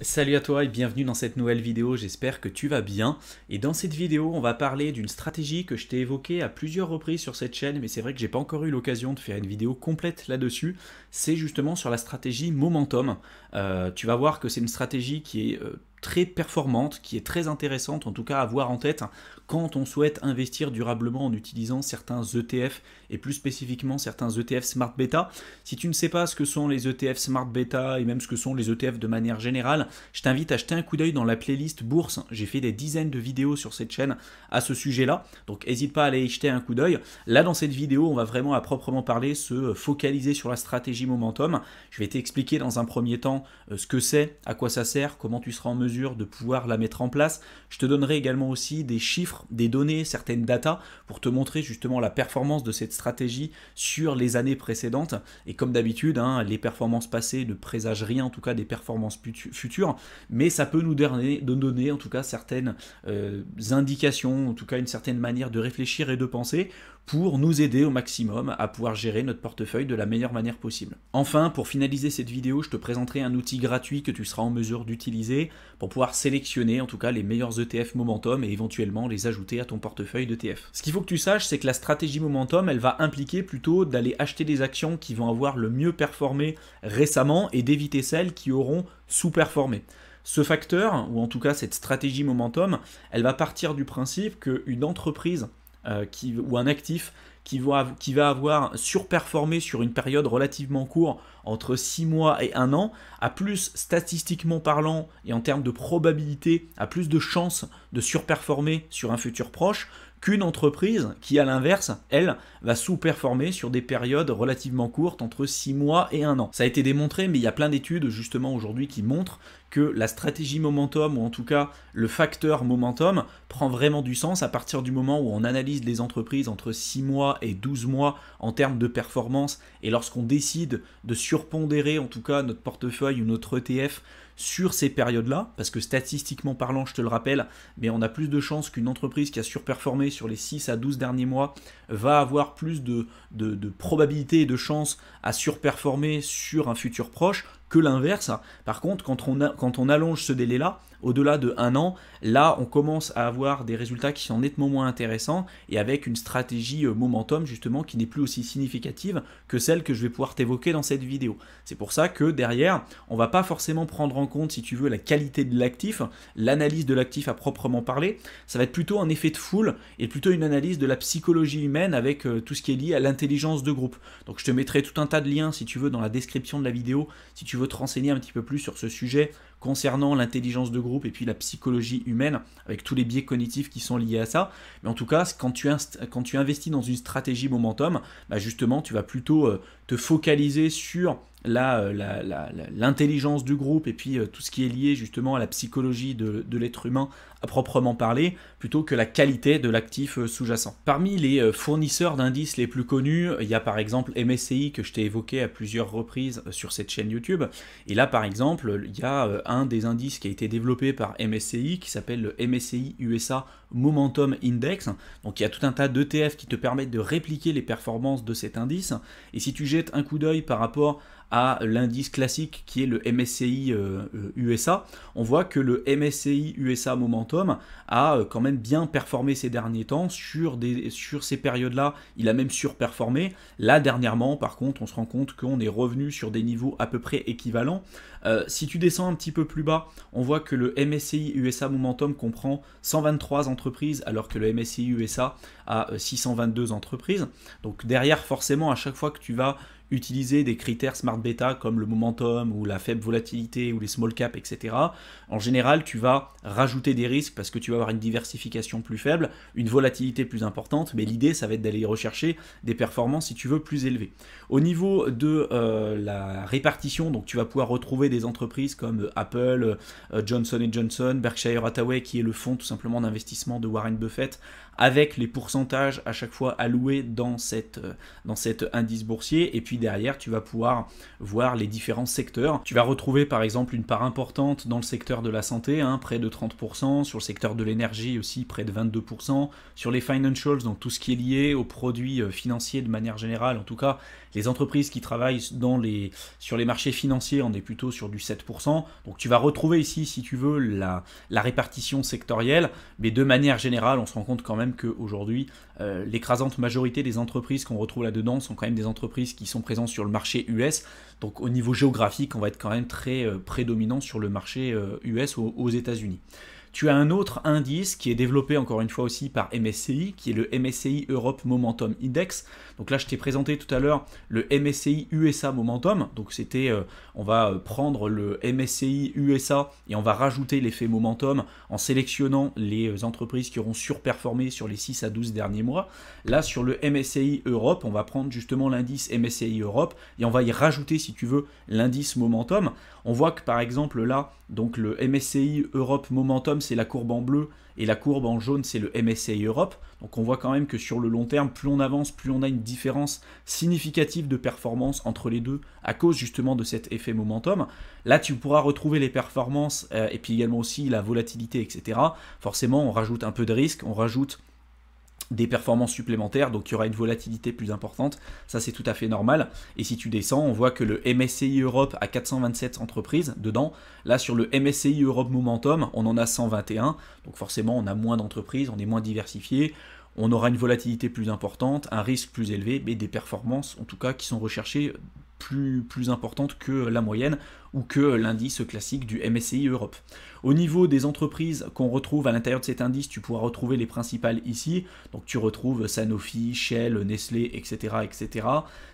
Salut à toi et bienvenue dans cette nouvelle vidéo, j'espère que tu vas bien. Et dans cette vidéo, on va parler d'une stratégie que je t'ai évoquée à plusieurs reprises sur cette chaîne, mais c'est vrai que j'ai pas encore eu l'occasion de faire une vidéo complète là-dessus. C'est justement sur la stratégie Momentum. Euh, tu vas voir que c'est une stratégie qui est euh, très performante, qui est très intéressante en tout cas à avoir en tête quand on souhaite investir durablement en utilisant certains ETF et plus spécifiquement certains ETF Smart Beta. Si tu ne sais pas ce que sont les ETF Smart Beta et même ce que sont les ETF de manière générale, je t'invite à jeter un coup d'œil dans la playlist Bourse. J'ai fait des dizaines de vidéos sur cette chaîne à ce sujet-là, donc n'hésite pas à aller y jeter un coup d'œil. Là, dans cette vidéo, on va vraiment à proprement parler se focaliser sur la stratégie momentum. Je vais t'expliquer dans un premier temps euh, ce que c'est, à quoi ça sert, comment tu seras en mesure de pouvoir la mettre en place. Je te donnerai également aussi des chiffres, des données, certaines data pour te montrer justement la performance de cette stratégie sur les années précédentes. Et comme d'habitude, hein, les performances passées ne présagent rien en tout cas des performances futures, mais ça peut nous donner, nous donner en tout cas certaines euh, indications, en tout cas une certaine manière de réfléchir et de penser pour nous aider au maximum à pouvoir gérer notre portefeuille de la meilleure manière possible. Enfin, pour finaliser cette vidéo, je te présenterai un outil gratuit que tu seras en mesure d'utiliser pour pouvoir sélectionner en tout cas les meilleurs ETF momentum et éventuellement les ajouter à ton portefeuille d'ETF. Ce qu'il faut que tu saches, c'est que la stratégie momentum, elle va impliquer plutôt d'aller acheter des actions qui vont avoir le mieux performé récemment et d'éviter celles qui auront sous-performé. Ce facteur, ou en tout cas cette stratégie momentum, elle va partir du principe qu'une entreprise euh, ou un actif qui va, qui va avoir surperformé sur une période relativement courte, entre 6 mois et 1 an, a plus, statistiquement parlant et en termes de probabilité, a plus de chances de surperformer sur un futur proche qu'une entreprise qui, à l'inverse, elle, va sous-performer sur des périodes relativement courtes, entre 6 mois et 1 an. Ça a été démontré, mais il y a plein d'études justement aujourd'hui qui montrent que la stratégie momentum, ou en tout cas le facteur momentum, prend vraiment du sens à partir du moment où on analyse les entreprises entre 6 mois et 12 mois en termes de performance, et lorsqu'on décide de surpondérer en tout cas notre portefeuille ou notre ETF sur ces périodes-là, parce que statistiquement parlant, je te le rappelle, mais on a plus de chances qu'une entreprise qui a surperformé sur les 6 à 12 derniers mois va avoir plus de, de, probabilité et de chances à surperformer sur un futur proche que l'inverse. Par contre, quand on, quand on allonge ce délai-là, au-delà de un an, là, on commence à avoir des résultats qui sont nettement moins intéressants et avec une stratégie euh, momentum, justement, qui n'est plus aussi significative que celle que je vais pouvoir t'évoquer dans cette vidéo. C'est pour ça que derrière, on va pas forcément prendre en compte, si tu veux, la qualité de l'actif, l'analyse de l'actif à proprement parler. Ça va être plutôt un effet de foule et plutôt une analyse de la psychologie humaine avec euh, tout ce qui est lié à l'intelligence de groupe. Donc, je te mettrai tout un tas de liens, si tu veux, dans la description de la vidéo, si tu veux te renseigner un petit peu plus sur ce sujet concernant l'intelligence de groupe et puis la psychologie humaine, avec tous les biais cognitifs qui sont liés à ça. Mais en tout cas, quand tu, quand tu investis dans une stratégie momentum, bah, justement, tu vas plutôt euh, te focaliser sur euh, l'intelligence du groupe et puis euh, tout ce qui est lié justement à la psychologie de, de l'être humain à proprement parler, plutôt que la qualité de l'actif sous-jacent. Parmi les fournisseurs d'indices les plus connus, il y a par exemple MSCI que je t'ai évoqué à plusieurs reprises sur cette chaîne YouTube. Et là par exemple, il y a un des indices qui a été développé par MSCI, qui s'appelle le MSCI USA Momentum Index. Donc il y a tout un tas d'ETF qui te permettent de répliquer les performances de cet indice. Et si tu jettes un coup d'œil par rapport à l'indice classique qui est le MSCI USA, euh, euh, on voit que le MSCI USA Momentum a euh, quand même bien performé ces derniers temps. Sur, des, sur ces périodes-là, il a même surperformé. Là, dernièrement, par contre, on se rend compte qu'on est revenu sur des niveaux à peu près équivalents. si tu descends un petit peu plus bas, on voit que le MSCI USA Momentum comprend 123 entreprises alors que le MSCI USA a 622 euh, entreprises. Donc derrière, forcément, à chaque fois que tu vas utiliser des critères smart beta comme le momentum ou la faible volatilité ou les small caps, etc., en général, tu vas rajouter des risques parce que tu vas avoir une diversification plus faible, une volatilité plus importante, mais l'idée, ça va être d'aller rechercher des performances, si tu veux, plus élevées. Au niveau de euh, la répartition, donc tu vas pouvoir retrouver des entreprises comme euh, Apple, euh, Johnson Johnson, Berkshire Hathaway, qui est le fonds tout simplement d'investissement de Warren Buffett, avec les pourcentages à chaque fois alloués dans, cette, euh, dans cet indice boursier. Et puis derrière, tu vas pouvoir voir les différents secteurs. Tu vas retrouver par exemple une part importante dans le secteur de la santé, hein, près de 30%, sur le secteur de l'énergie aussi, près de 22%, sur les financials, donc tout ce qui est lié aux produits euh, financiers de manière générale, en tout cas les entreprises qui travaillent sur les marchés financiers, on est plutôt sur du 7%. Donc tu vas retrouver ici, si tu veux, la, la répartition sectorielle, mais de manière générale, on se rend compte quand même qu'aujourd'hui, euh, l'écrasante majorité des entreprises qu'on retrouve là-dedans sont quand même des entreprises qui sont présentes sur le marché US. Donc au niveau géographique, on va être quand même très euh, prédominant sur le marché US euh, aux États-Unis. Tu as un autre indice qui est développé encore une fois aussi par MSCI, qui est le MSCI Europe Momentum Index. Donc là, je t'ai présenté tout à l'heure le MSCI USA Momentum. Donc c'était, euh, on va euh, prendre le MSCI USA et on va rajouter l'effet Momentum en sélectionnant les euh, entreprises qui auront surperformé sur les 6 à 12 derniers mois. Là, sur le MSCI Europe, on va prendre justement l'indice MSCI Europe et on va y rajouter, si tu veux, l'indice Momentum. On voit que par exemple là, donc le MSCI Europe Momentum, c'est la courbe en bleu et la courbe en jaune, c'est le MSCI Europe. Donc on voit quand même que sur le long terme, plus on avance, plus on a une différence significative de performance entre les deux à cause justement de cet effet momentum. Là, tu pourras retrouver les performances euh, et puis également aussi la volatilité, etc. Forcément, on rajoute un peu de risque, on rajoute des performances supplémentaires, donc il y aura une volatilité plus importante, ça c'est tout à fait normal. Et si tu descends, on voit que le MSCI Europe a 427 entreprises dedans. Là sur le MSCI Europe Momentum, on en a 121, donc forcément on a moins d'entreprises, on est moins diversifié, on aura une volatilité plus importante, un risque plus élevé, mais des performances en tout cas qui sont recherchées plus, plus importantes que la moyenne ou que l'indice classique du MSCI Europe. Au niveau des entreprises qu'on retrouve à l'intérieur de cet indice, tu pourras retrouver les principales ici. Donc tu retrouves Sanofi, Shell, Nestlé, etc. etc.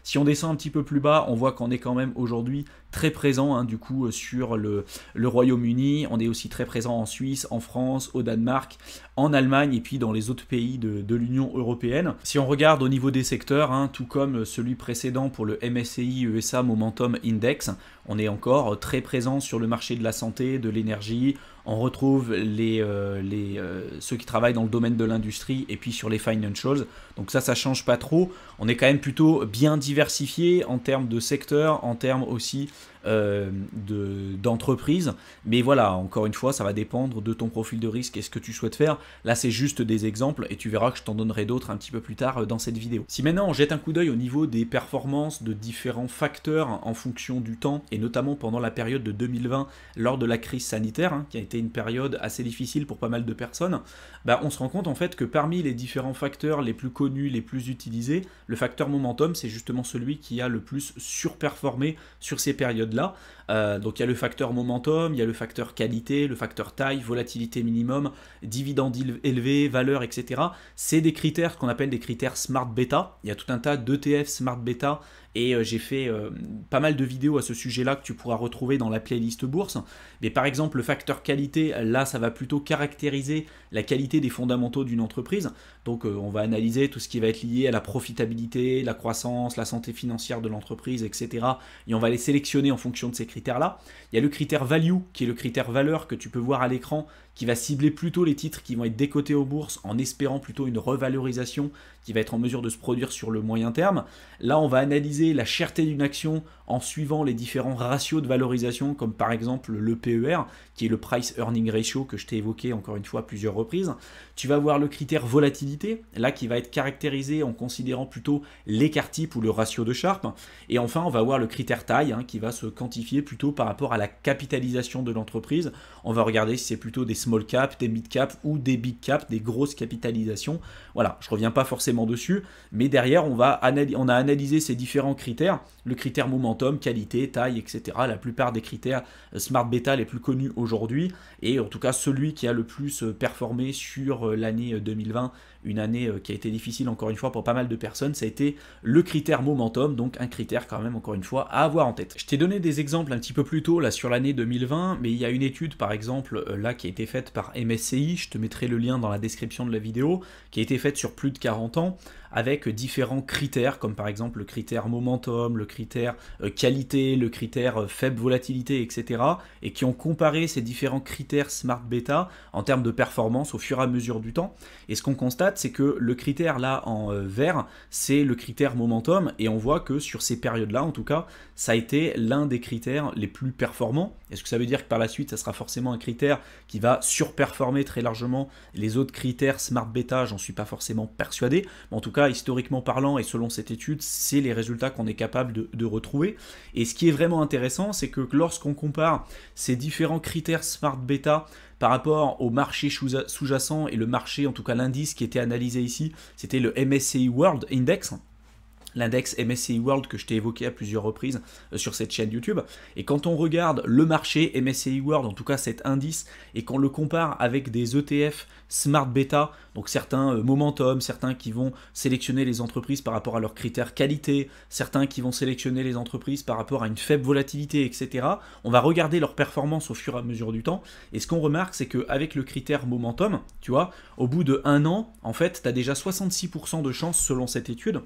Si on descend un petit peu plus bas, on voit qu'on est quand même aujourd'hui très présent hein, du coup sur le, Royaume-Uni. On est aussi très présent en Suisse, en France, au Danemark, en Allemagne et puis dans les autres pays de, l'Union européenne. Si on regarde au niveau des secteurs, hein, tout comme celui précédent pour le MSCI USA e Momentum Index, on est encore très présent sur le marché de la santé, de l'énergie. On retrouve les, euh, les, euh, ceux qui travaillent dans le domaine de l'industrie et puis sur les financials. Donc ça, ça change pas trop. On est quand même plutôt bien diversifié en termes de secteur, en termes aussi euh, de d'entreprise. mais voilà, encore une fois, ça va dépendre de ton profil de risque et ce que tu souhaites faire. Là, c'est juste des exemples et tu verras que je t'en donnerai d'autres un petit peu plus tard euh, dans cette vidéo. Si maintenant on jette un coup d'œil au niveau des performances de différents facteurs en fonction du temps et notamment pendant la période de 2020 lors de la crise sanitaire, hein, qui a été une période assez difficile pour pas mal de personnes, bah on se rend compte en fait que parmi les différents facteurs les plus connus, les plus utilisés, le facteur momentum, c'est justement celui qui a le plus surperformé sur ces périodes là euh, donc il y a le facteur momentum, il y a le facteur qualité, le facteur taille, volatilité minimum, dividendes élevé, valeur, etc. C'est des critères qu'on appelle des critères smart beta. Il y a tout un tas d'ETF smart beta et euh, j'ai fait euh, pas mal de vidéos à ce sujet-là que tu pourras retrouver dans la playlist bourse. Mais par exemple, le facteur qualité, là, ça va plutôt caractériser la qualité des fondamentaux d'une entreprise. Donc on va analyser tout ce qui va être lié à la profitabilité, la croissance, la santé financière de l'entreprise, etc. Et on va les sélectionner en fonction de ces critères là Il y a le critère value, qui est le critère valeur que tu peux voir à l'écran, qui va cibler plutôt les titres qui vont être décotés aux bourses en espérant plutôt une revalorisation qui va être en mesure de se produire sur le moyen terme. Là, on va analyser la cherté d'une action en suivant les différents ratios de valorisation, comme par exemple le PER, qui est le Price Earning Ratio que je t'ai évoqué encore une fois plusieurs reprises. Tu vas voir le critère volatilité, là qui va être caractérisé en considérant plutôt l'écart type ou le ratio de Sharpe. Et enfin, on va voir le critère taille, hein, qui va se quantifier plutôt par rapport à la capitalisation de l'entreprise. On va regarder si c'est plutôt des small cap, des mid cap ou des big cap, des grosses capitalisations. Voilà, je ne reviens pas forcément dessus, mais derrière on, va on a analysé ces différents critères, le critère momentum, qualité, taille, etc. La plupart des critères euh, smart beta les plus connus aujourd'hui, et en tout cas celui qui a le plus euh, performé sur euh, l'année 2020, une année qui a été difficile encore une fois pour pas mal de personnes, ça a été le critère momentum, donc un critère quand même encore une fois à avoir en tête. Je t'ai donné des exemples un petit peu plus tôt là sur l'année 2020, mais il y a une étude par exemple là qui a été faite par MSCI, je te mettrai le lien dans la description de la vidéo, qui a été faite sur plus de 40 ans avec différents critères, comme par exemple le critère momentum, le critère euh, qualité, le critère euh, faible volatilité, etc. Et qui ont comparé ces différents critères Smart Beta en termes de performance au fur et à mesure du temps. Et ce qu'on constate, c'est que le critère là en euh, vert, c'est le critère momentum. Et on voit que sur ces périodes-là, en tout cas, ça a été l'un des critères les plus performants. Est-ce que ça veut dire que par la suite, ça sera forcément un critère qui va surperformer très largement les autres critères Smart Beta J'en suis pas forcément persuadé. Mais en tout cas, historiquement parlant, et selon cette étude, c'est les résultats qu'on est capable de, de, retrouver. Et ce qui est vraiment intéressant, c'est que lorsqu'on compare ces différents critères Smart Beta par rapport au marché sous-jacent et le marché, en tout cas l'indice qui était analysé ici, c'était le MSCI World Index, l'index MSCI World que je t'ai évoqué à plusieurs reprises euh, sur cette chaîne YouTube. Et quand on regarde le marché MSCI World, en tout cas cet indice, et qu'on le compare avec des ETF Smart Beta, donc certains euh, Momentum, certains qui vont sélectionner les entreprises par rapport à leurs critères qualité, certains qui vont sélectionner les entreprises par rapport à une faible volatilité, etc. On va regarder leur performance au fur et à mesure du temps. Et ce qu'on remarque, c'est qu'avec le critère Momentum, tu vois, au bout de un an, en fait, tu as déjà 66% de chances selon cette étude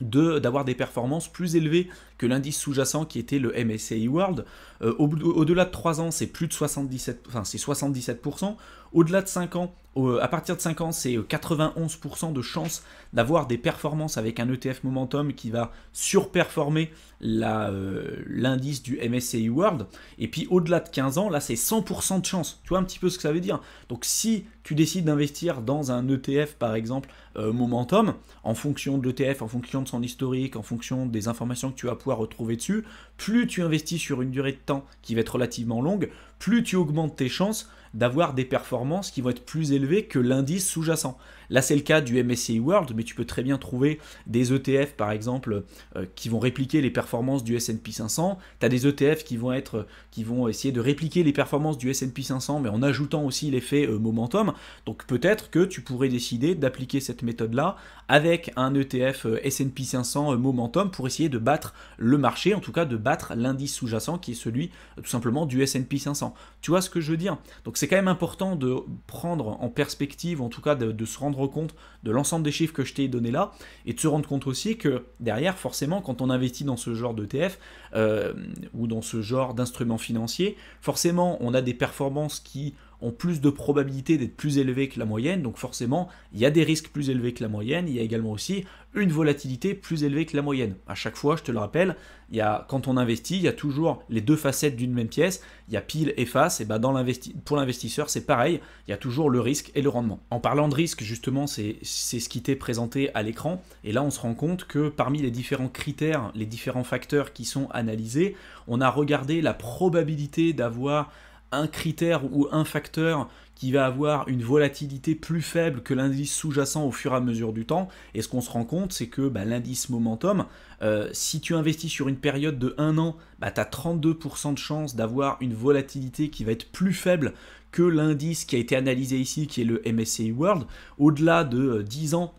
d'avoir des performances plus élevées que l'indice sous-jacent qui était le MSCI World. Euh, au-delà de 3 ans, c'est plus de 77%, enfin, 77%. Au-delà de 5 ans, euh, à partir de 5 ans, c'est 91% euh, de chance d'avoir des performances avec un ETF Momentum qui va surperformer euh, l'indice du MSCI World. Et puis au-delà de 15 ans, là, c'est 100% de chance. Tu vois un petit peu ce que ça veut dire. Donc si tu décides d'investir dans un ETF, par exemple, Momentum, en fonction de l'ETF, en fonction de son historique, en fonction des informations que tu vas pouvoir retrouver dessus, plus tu investis sur une durée de temps qui va être relativement longue, plus tu augmentes tes chances d'avoir des performances qui vont être plus élevées que l'indice sous-jacent. Là, c'est le cas du MSCI World, mais tu peux très bien trouver des ETF, par exemple, euh, qui vont répliquer les performances du S&P 500. Tu as des ETF qui vont, être, qui vont essayer de répliquer les performances du S&P 500, mais en ajoutant aussi l'effet euh, momentum. Donc peut-être que tu pourrais décider d'appliquer cette méthode-là avec un ETF S&P 500 momentum pour essayer de battre le marché, en tout cas de battre l'indice sous-jacent qui est celui euh, tout simplement du S&P 500. Tu vois ce que je veux dire Donc c'est quand même important de prendre en perspective, en tout cas de se rendre compte de l'ensemble des chiffres que je t'ai donné là, et de se rendre compte aussi que derrière, forcément, quand on investit dans ce genre d'ETF euh, ou dans ce genre d'instruments financiers, forcément, on a des performances qui ont plus de probabilité d'être plus élevés que la moyenne, donc forcément, il y a des risques plus élevés que la moyenne, il y a également aussi une volatilité plus élevée que la moyenne. À chaque fois, je te le rappelle, il y a, quand on investit, il y a toujours les deux facettes d'une même pièce, il y a pile et face, et ben dans pour l'investisseur, c'est pareil, il y a toujours le risque et le rendement. En parlant de risque, justement, c'est ce qui était présenté à l'écran, et là, on se rend compte que parmi les différents critères, les différents facteurs qui sont analysés, on a regardé la probabilité d'avoir un critère ou un facteur qui va avoir une volatilité plus faible que l'indice sous-jacent au fur et à mesure du temps. Et ce qu'on se rend compte, c'est que bah, l'indice momentum, euh, si tu investis sur une période de 1 an, bah, tu as 32% de chance d'avoir une volatilité qui va être plus faible que l'indice qui a été analysé ici, qui est le MSCI World. Au-delà de 10 euh, ans,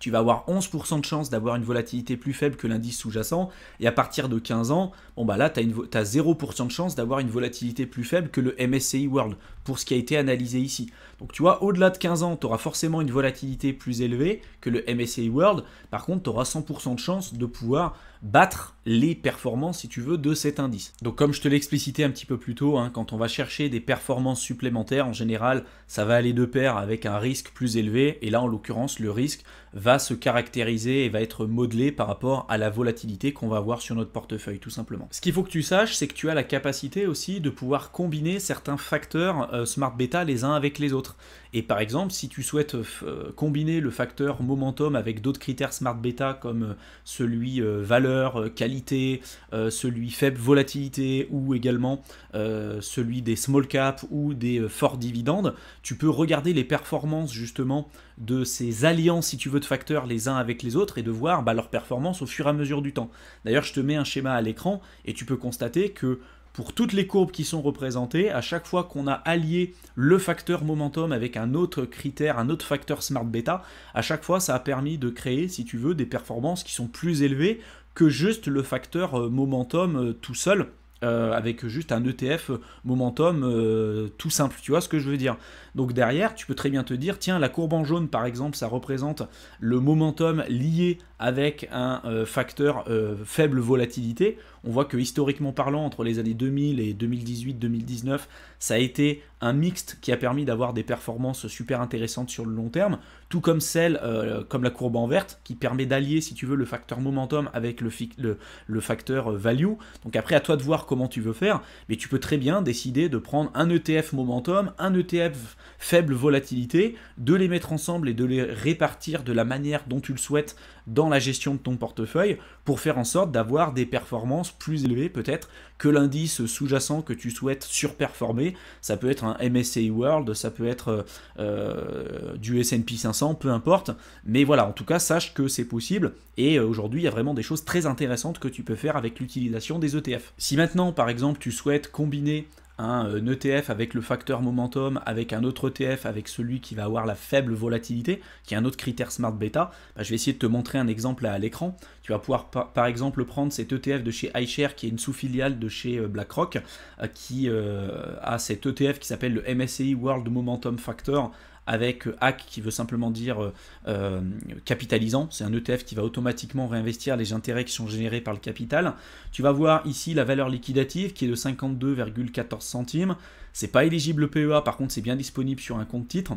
tu vas avoir 11% de chance d'avoir une volatilité plus faible que l'indice sous-jacent. Et à partir de 15 ans, bon bah là, tu as, 0% de chance d'avoir une volatilité plus faible que le MSCI World, pour ce qui a été analysé ici. Donc tu vois, au-delà de 15 ans, tu auras forcément une volatilité plus élevée que le MSCI World. Par contre, tu auras 100% de chance de pouvoir battre les performances, si tu veux, de cet indice. Donc comme je te l'explicitais un petit peu plus tôt, hein, quand on va chercher des performances supplémentaires, en général, ça va aller de pair avec un risque plus élevé, et là, en l'occurrence, le risque va se caractériser et va être modelé par rapport à la volatilité qu'on va avoir sur notre portefeuille, tout simplement. Ce qu'il faut que tu saches, c'est que tu as la capacité aussi de pouvoir combiner certains facteurs euh, smart beta les uns avec les autres. Et par exemple, si tu souhaites euh, euh, combiner le facteur momentum avec d'autres critères smart beta comme euh, celui valeur, qualité, celui faible volatilité ou également celui des small caps ou des forts dividendes, tu peux regarder les performances justement de ces alliances, si tu veux, de facteurs les uns avec les autres et de voir bah, leur performance au fur et à mesure du temps. D'ailleurs, je te mets un schéma à l'écran et tu peux constater que pour toutes les courbes qui sont représentées, à chaque fois qu'on a allié le facteur momentum avec un autre critère, un autre facteur smart beta, à chaque fois ça a permis de créer, si tu veux, des performances qui sont plus élevées que juste le facteur euh, momentum euh, tout seul. Euh, avec juste un ETF momentum euh, tout simple, tu vois ce que je veux dire. Donc derrière, tu peux très bien te dire, tiens, la courbe en jaune par exemple, ça représente le momentum lié avec un euh, facteur faible volatilité. On voit que historiquement parlant, entre les années 2000 et 2018-2019, ça a été un mixte qui a permis d'avoir des performances super intéressantes sur le long terme tout comme celle euh, comme la courbe en verte qui permet d'allier si tu veux le facteur momentum avec le, facteur euh, value. Donc après à toi de voir comment tu veux faire, mais tu peux très bien décider de prendre un ETF momentum, un ETF faible volatilité, de les mettre ensemble et de les répartir de la manière dont tu le souhaites dans la gestion de ton portefeuille pour faire en sorte d'avoir des performances plus élevées peut-être que l'indice sous-jacent que tu souhaites surperformer. Ça peut être un MSCI World, ça peut être euh, euh, du S&P 500, peu importe. Mais voilà, en tout cas, sache que c'est possible. Et euh, aujourd'hui, il y a vraiment des choses très intéressantes que tu peux faire avec l'utilisation des ETF. Si maintenant, par exemple, tu souhaites combiner un ETF euh, e avec le facteur momentum, avec un autre ETF avec celui qui va avoir la faible volatilité, qui est un autre critère smart beta, bah, je vais essayer de te montrer un exemple à l'écran. Tu vas pouvoir par, exemple prendre cet ETF de chez iShare qui est une sous-filiale de chez euh, BlackRock euh, qui a cet ETF qui s'appelle le MSCI World Momentum Factor avec euh, hack qui veut simplement dire euh, euh, capitalisant, c'est un ETF qui va automatiquement réinvestir les intérêts qui sont générés par le capital. Tu vas voir ici la valeur liquidative qui est de 52,14 centimes. C'est pas éligible PEA, par contre c'est bien disponible sur un compte titre.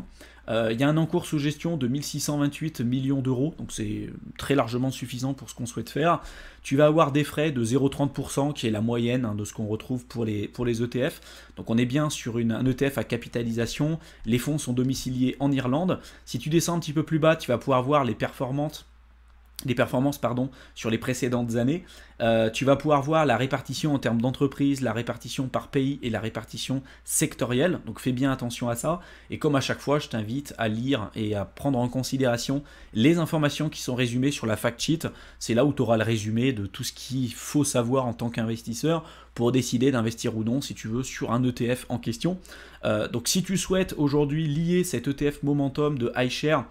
Euh, il y a un encours sous gestion de 1628 millions d'euros, donc c'est très largement suffisant pour ce qu'on souhaite faire. Tu vas avoir des frais de 0,30% qui est la moyenne hein, de ce qu'on retrouve pour les, pour les ETF. Donc on est bien sur une, un ETF à capitalisation. Les fonds sont domiciliés en Irlande. Si tu descends un petit peu plus bas, tu vas pouvoir voir les performances des performances pardon, sur les précédentes années. Euh, tu vas pouvoir voir la répartition en termes d'entreprise, la répartition par pays et la répartition sectorielle. Donc fais bien attention à ça. Et comme à chaque fois, je t'invite à lire et à prendre en considération les informations qui sont résumées sur la fact sheet. C'est là où tu auras le résumé de tout ce qu'il faut savoir en tant qu'investisseur pour décider d'investir ou non, si tu veux, sur un ETF en question. Euh, donc si tu souhaites aujourd'hui lier cet ETF Momentum de iShare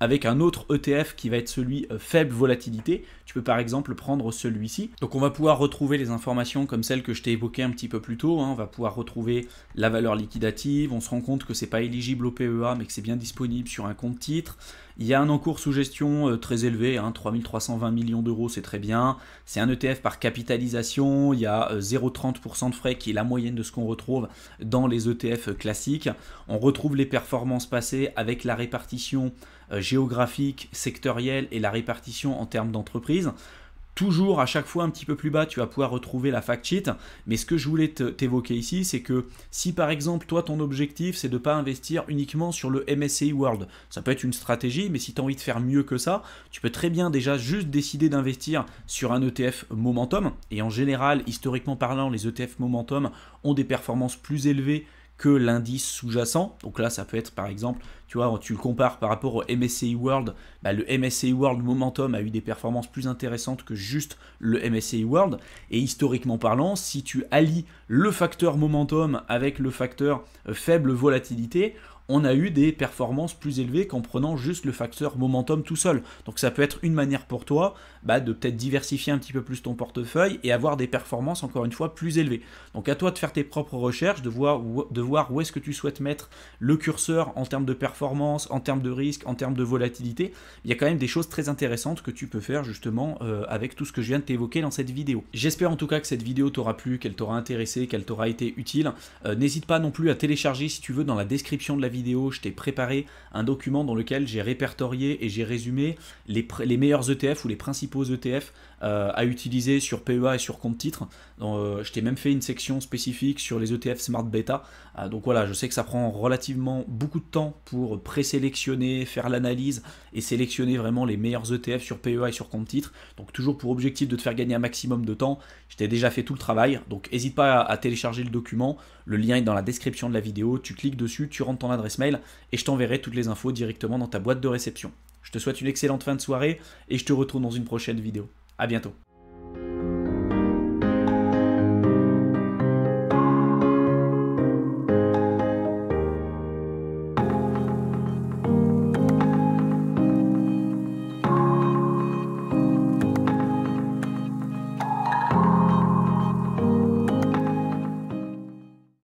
avec un autre ETF qui va être celui euh, faible volatilité. Tu peux par exemple prendre celui-ci. Donc on va pouvoir retrouver les informations comme celles que je t'ai évoquées un petit peu plus tôt. Hein. On va pouvoir retrouver la valeur liquidative. On se rend compte que c'est pas éligible au PEA, mais que c'est bien disponible sur un compte titre. Il y a un encours sous gestion euh, très élevé, hein, 3320 millions d'euros, c'est très bien. C'est un ETF par capitalisation, il y a 0,30% euh, de frais qui est la moyenne de ce qu'on retrouve dans les ETF classiques. On retrouve les performances passées avec la répartition euh, géographique, sectoriel et la répartition en termes d'entreprise toujours à chaque fois un petit peu plus bas, tu vas pouvoir retrouver la fact sheet. Mais ce que je voulais t'évoquer ici, c'est que si par exemple, toi, ton objectif, c'est de ne pas investir uniquement sur le MSCI World, ça peut être une stratégie, mais si tu as envie de faire mieux que ça, tu peux très bien déjà juste décider d'investir sur un ETF Momentum. Et en général, historiquement parlant, les ETF Momentum ont des performances plus élevées que l'indice sous-jacent. Donc là, ça peut être par exemple, tu vois, tu le compares par rapport au MSCI World, bah, le MSCI World Momentum a eu des performances plus intéressantes que juste le MSCI World. Et historiquement parlant, si tu allies le facteur momentum avec le facteur euh, faible volatilité, on a eu des performances plus élevées qu'en prenant juste le facteur momentum tout seul. Donc ça peut être une manière pour toi bah, de peut-être diversifier un petit peu plus ton portefeuille et avoir des performances encore une fois plus élevées. Donc à toi de faire tes propres recherches, de voir, de voir où est-ce que tu souhaites mettre le curseur en termes de performance, en termes de risque, en termes de volatilité. Il y a quand même des choses très intéressantes que tu peux faire justement euh, avec tout ce que je viens de t'évoquer dans cette vidéo. J'espère en tout cas que cette vidéo t'aura plu, qu'elle t'aura intéressé, qu'elle t'aura été utile. Euh, n'hésite pas non plus à télécharger si tu veux dans la description de la vidéo je t'ai préparé un document dans lequel j'ai répertorié et j'ai résumé les meilleurs ETF ou les principaux ETF euh, à utiliser sur PEA et sur compte titre. Euh, je t'ai même fait une section spécifique sur les ETF Smart Beta. Euh, donc voilà, je sais que ça prend relativement beaucoup de temps pour présélectionner, faire l'analyse et sélectionner vraiment les meilleurs ETF sur PEA et sur compte titre. Donc toujours pour objectif de te faire gagner un maximum de temps. Je t'ai déjà fait tout le travail, donc n'hésite pas à télécharger le document. Le lien est dans la description de la vidéo. Tu cliques dessus, tu rentres ton adresse mail et je t'enverrai toutes les infos directement dans ta boîte de réception. Je te souhaite une excellente fin de soirée et je te retrouve dans une prochaine vidéo. À bientôt.